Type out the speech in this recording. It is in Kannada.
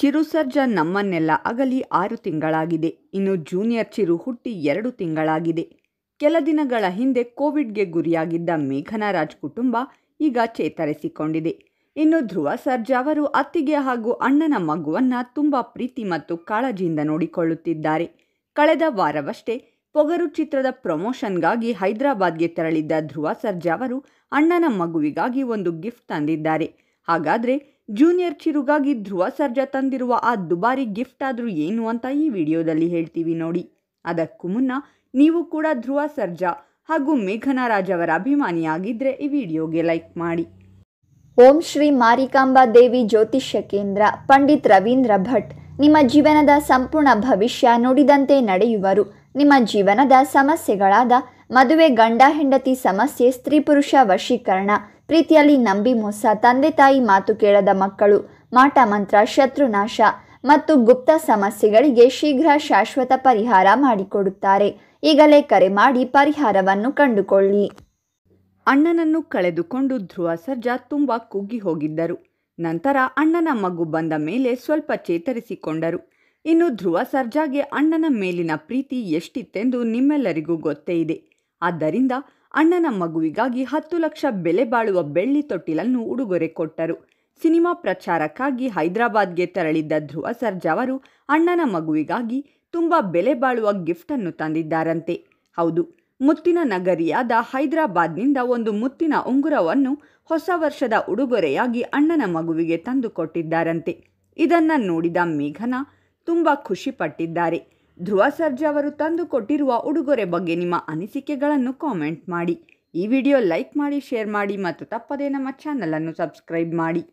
ಚಿರು ಸರ್ಜಾ ನಮ್ಮನ್ನೆಲ್ಲ ಅಗಲಿ ಆರು ತಿಂಗಳಾಗಿದೆ ಇನ್ನು ಜೂನಿಯರ್ ಚಿರು ಹುಟ್ಟಿ ಎರಡು ತಿಂಗಳಾಗಿದೆ ಕೆಲ ದಿನಗಳ ಹಿಂದೆ ಕೋವಿಡ್ಗೆ ಗುರಿಯಾಗಿದ್ದ ಮೇಘನಾ ರಾಜ್ ಕುಟುಂಬ ಈಗ ಚೇತರಿಸಿಕೊಂಡಿದೆ ಇನ್ನು ಧ್ರುವ ಸರ್ಜಾ ಅವರು ಅತ್ತಿಗೆ ಹಾಗೂ ಅಣ್ಣನ ಮಗುವನ್ನು ತುಂಬ ಪ್ರೀತಿ ಮತ್ತು ಕಾಳಜಿಯಿಂದ ನೋಡಿಕೊಳ್ಳುತ್ತಿದ್ದಾರೆ ಕಳೆದ ವಾರವಷ್ಟೇ ಪೊಗರು ಚಿತ್ರದ ಪ್ರಮೋಷನ್ಗಾಗಿ ಹೈದರಾಬಾದ್ಗೆ ತೆರಳಿದ್ದ ಧ್ರುವ ಸರ್ಜಾ ಅವರು ಅಣ್ಣನ ಮಗುವಿಗಾಗಿ ಒಂದು ಗಿಫ್ಟ್ ತಂದಿದ್ದಾರೆ ಹಾಗಾದರೆ ಜೂನಿಯರ್ ಚಿರುಗಾಗಿ ಧ್ರುವ ಸರ್ಜಾ ತಂದಿರುವ ಆ ದುಬಾರಿ ಗಿಫ್ಟ್ ಆದರೂ ಏನು ಅಂತ ಈ ವಿಡಿಯೋದಲ್ಲಿ ಹೇಳ್ತೀವಿ ನೋಡಿ ಅದಕ್ಕೂ ಮುನ್ನ ನೀವು ಕೂಡ ಧ್ರುವ ಸರ್ಜಾ ಹಾಗೂ ಮೇಘನಾ ರಾಜ್ ಅವರ ಅಭಿಮಾನಿಯಾಗಿದ್ದರೆ ಈ ವಿಡಿಯೋಗೆ ಲೈಕ್ ಮಾಡಿ ಓಂ ಶ್ರೀ ಮಾರಿಕಾಂಬಾ ದೇವಿ ಜ್ಯೋತಿಷ್ಯ ಕೇಂದ್ರ ಪಂಡಿತ್ ರವೀಂದ್ರ ಭಟ್ ನಿಮ್ಮ ಜೀವನದ ಸಂಪೂರ್ಣ ಭವಿಷ್ಯ ನುಡಿದಂತೆ ನಡೆಯುವರು ನಿಮ್ಮ ಜೀವನದ ಸಮಸ್ಯೆಗಳಾದ ಮದುವೆ ಗಂಡ ಹೆಂಡತಿ ಸಮಸ್ಯೆ ಸ್ತ್ರೀ ಪುರುಷ ವಶೀಕರಣ ಪ್ರೀತಿಯಲ್ಲಿ ನಂಬಿ ಮೋಸ ತಂದೆ ತಾಯಿ ಮಾತು ಕೇಳದ ಮಕ್ಕಳು ಮಾಟ ಮಂತ್ರ ಶತ್ರುನಾಶ ಮತ್ತು ಗುಪ್ತ ಸಮಸ್ಯೆಗಳಿಗೆ ಶೀಘ್ರ ಶಾಶ್ವತ ಪರಿಹಾರ ಮಾಡಿಕೊಡುತ್ತಾರೆ ಈಗಲೇ ಕರೆ ಮಾಡಿ ಪರಿಹಾರವನ್ನು ಕಂಡುಕೊಳ್ಳಿ ಅಣ್ಣನನ್ನು ಕಳೆದುಕೊಂಡು ಧ್ರುವ ಸರ್ಜಾ ತುಂಬ ಕುಗ್ಗಿ ಹೋಗಿದ್ದರು ನಂತರ ಅಣ್ಣನ ಮಗು ಬಂದ ಮೇಲೆ ಸ್ವಲ್ಪ ಚೇತರಿಸಿಕೊಂಡರು ಇನ್ನು ಧ್ರುವ ಸರ್ಜಾಗೆ ಅಣ್ಣನ ಮೇಲಿನ ಪ್ರೀತಿ ಎಷ್ಟಿತ್ತೆಂದು ನಿಮ್ಮೆಲ್ಲರಿಗೂ ಗೊತ್ತೇ ಇದೆ ಆದ್ದರಿಂದ ಅಣ್ಣನ ಮಗುವಿಗಾಗಿ ಹತ್ತು ಲಕ್ಷ ಬೆಲೆ ಬಾಳುವ ಬೆಳ್ಳಿ ತೊಟ್ಟಿಲನ್ನು ಉಡುಗೊರೆ ಕೊಟ್ಟರು ಸಿನಿಮಾ ಪ್ರಚಾರಕ್ಕಾಗಿ ಹೈದರಾಬಾದ್ಗೆ ತೆರಳಿದ್ದ ಧ್ರುವ ಸರ್ಜಾ ಅವರು ಅಣ್ಣನ ಮಗುವಿಗಾಗಿ ತುಂಬ ಬೆಲೆ ಬಾಳುವ ಗಿಫ್ಟನ್ನು ತಂದಿದ್ದಾರಂತೆ ಹೌದು ಮುತ್ತಿನ ನಗರಿಯಾದ ಹೈದರಾಬಾದ್ನಿಂದ ಒಂದು ಮುತ್ತಿನ ಉಂಗುರವನ್ನು ಹೊಸ ವರ್ಷದ ಉಡುಗೊರೆಯಾಗಿ ಅಣ್ಣನ ಮಗುವಿಗೆ ತಂದುಕೊಟ್ಟಿದ್ದಾರಂತೆ ಇದನ್ನು ನೋಡಿದ ಮೇಘನಾ ತುಂಬ ಖುಷಿಪಟ್ಟಿದ್ದಾರೆ ಧ್ರುವ ಸರ್ಜಾ ಅವರು ತಂದು ಕೊಟ್ಟಿರುವ ಉಡುಗೊರೆ ಬಗ್ಗೆ ನಿಮ್ಮ ಅನಿಸಿಕೆಗಳನ್ನು ಕಾಮೆಂಟ್ ಮಾಡಿ ಈ ವಿಡಿಯೋ ಲೈಕ್ ಮಾಡಿ ಶೇರ್ ಮಾಡಿ ಮತ್ತು ತಪ್ಪದೇ ನಮ್ಮ ಚಾನಲನ್ನು ಸಬ್ಸ್ಕ್ರೈಬ್ ಮಾಡಿ